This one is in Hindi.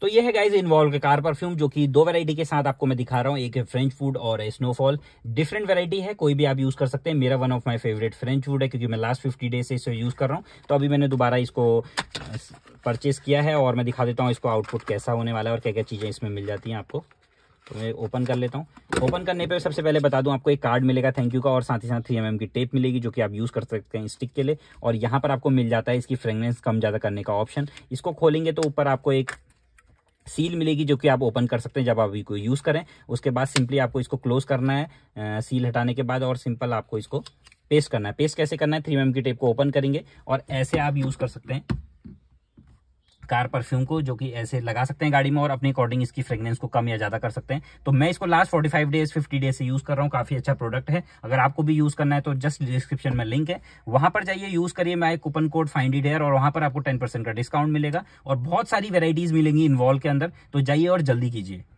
तो ये है गाइज इन्वॉल्व कार परफ्यूम जो कि दो वैरायटी के साथ आपको मैं दिखा रहा हूँ एक है फ्रेंच फूड और स्नोफॉल डिफरेंट वैरायटी है कोई भी आप यूज कर सकते हैं मेरा one of my favourite French food है क्योंकि मैं लास्ट फिफ्टी डेज से इसे यूज कर रहा हूँ तो अभी मैंने दोबारा इसको परचेस किया है और मैं दिखा देता हूँ इसको आउटपुट कैसा होने वाला है और क्या क्या चीज़ें इसमें मिल जाती हैं आपको तो मैं ओपन कर लेता हूँ ओपन करने पर सबसे पहले बता दूँ आपको एक कार्ड मिलेगा थैंक यू का और साथ ही साथ थ्री एम mm की टेप मिलेगी जो कि आप यूज़ कर सकते हैं स्टिक के लिए और यहाँ पर आपको मिल जाता है इसकी फ्रेग्रेंस कम ज़्यादा करने का ऑप्शन इसको खोलेंगे तो ऊपर आपको एक सील मिलेगी जो कि आप ओपन कर सकते हैं जब आप इसको यूज़ करें उसके बाद सिंपली आपको इसको क्लोज करना है सील हटाने के बाद और सिंपल आपको इसको पेस्ट करना है पेस्ट कैसे करना है थ्री एम की टेप को ओपन करेंगे और ऐसे आप यूज़ कर सकते हैं कार परफ्यूम को जो कि ऐसे लगा सकते हैं गाड़ी में और अपने अकॉर्डिंग इसकी फ्रेग्रेंस को कम या ज्यादा कर सकते हैं तो मैं इसको last forty five days fifty days से यूज कर रहा हूँ काफी अच्छा प्रोडक्ट है अगर आपको भी यूज करना है तो जस्ट डिस्क्रिप्शन में लिंक है वहां पर जाइए यूज करिए मैं कूपन कोड फाइंड इट और वहां पर आपको टेन का डिस्काउंट मिलेगा और बहुत सारी वेराइटीज मिलेंगी इन्वॉल्व के अंदर तो जाइए और जल्दी कीजिए